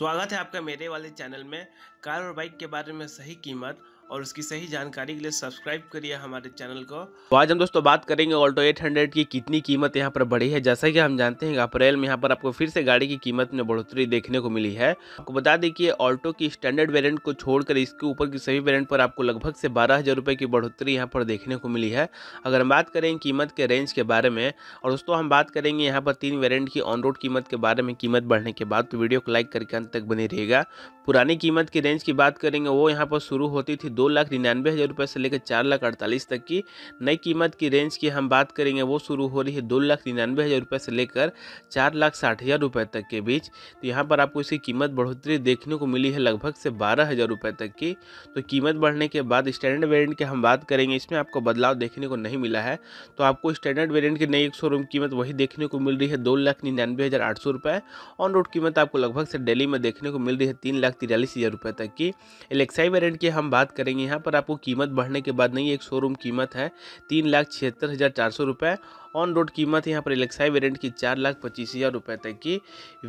स्वागत है आपका मेरे वाले चैनल में कार और बाइक के बारे में सही कीमत और उसकी सही जानकारी के लिए सब्सक्राइब करिए हमारे चैनल को तो आज हम दोस्तों बात करेंगे ऑल्टो 800 की कितनी कीमत यहाँ पर बढ़ी है जैसा कि हम जानते हैं अप्रैल में यहाँ पर आपको फिर से गाड़ी की कीमत में बढ़ोतरी देखने को मिली है आपको बता दें कि ऑल्टो की स्टैंडर्ड वेरियंट को छोड़कर इसके ऊपर की सभी वेरियंट पर आपको लगभग से बारह की बढ़ोतरी यहाँ पर देखने को मिली है अगर हम बात करें कीमत के रेंज के बारे में और दोस्तों हम बात करेंगे यहाँ पर तीन वेरियंट की ऑन रोड कीमत के बारे में कीमत बढ़ने के बाद तो वीडियो को लाइक करके अंत तक बने रहेगा पुरानी कीमत की रेंज की बात करेंगे वो यहाँ पर शुरू होती थी दो लाख निन्यानवे हज़ार रुपये से लेकर चार लाख अड़तालीस तक की नई कीमत की रेंज की हम बात करेंगे वो शुरू हो रही है दो लाख निन्यानवे हज़ार रुपये से लेकर चार लाख साठ हज़ार रुपये तक के बीच तो यहाँ पर आपको इसकी कीमत बढ़ोतरी देखने को मिली है लगभग से बारह हज़ार रुपये तक की तो कीमत बढ़ने के बाद स्टैंडर्ड वेरियंट की हम बात करेंगे इसमें आपको बदलाव देखने को नहीं मिला है तो आपको स्टैंडर्ड वेरियंट की नई एक शोरूम कीमत वही देखने को मिल रही है दो लाख निन्यानवे हज़ार आठ सौ रुपये ऑन रोड कीमत आपको लगभग से डेली में देखने को मिल रही है तीन लाख तिरालीस हज़ार रुपये तक की एलेक्साई वेरियंट की हम बात करें करेंगे यहाँ पर आपको कीमत बढ़ने के बाद नहीं एक शोरूम कीमत है तीन लाख छिहत्तर हज़ार चार सौ रुपये ऑन रोड कीमत यहाँ पर एलेक्साई वेरियंट की चार लाख पच्चीस हज़ार रुपये तक की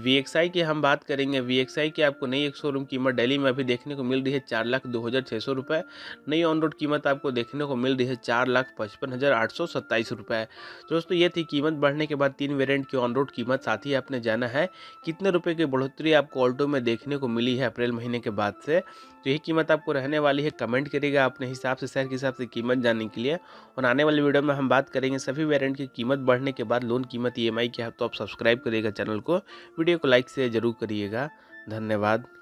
वी की हम बात करेंगे वी की आपको नई एक शोरूम कीमत डेली में अभी देखने को मिल रही है चार लाख दो हज़ार छः सौ रुपये नई ऑन रोड कीमत आपको देखने को मिल रही है चार लाख पचपन हज़ार आठ सौ सत्ताईस रुपये दोस्तों ये थी कीमत बढ़ने के बाद तीन वेरियंट की ऑन रोड कीमत साथ ही आपने जाना है कितने रुपये की बढ़ोतरी आपको ऑल्टो में देखने को मिली है अप्रैल महीने के बाद से तो यही कीमत आपको रहने वाली है कमेंट करिएगा अपने हिसाब से शहर के हिसाब से कीमत जानने के लिए और आने वाली वीडियो में हम बात करेंगे सभी वेरियंट की कीमत बढ़ने के बाद लोन कीमत ई एम आई क्या है तो आप सब्सक्राइब करिएगा चैनल को वीडियो को लाइक से ज़रूर करिएगा धन्यवाद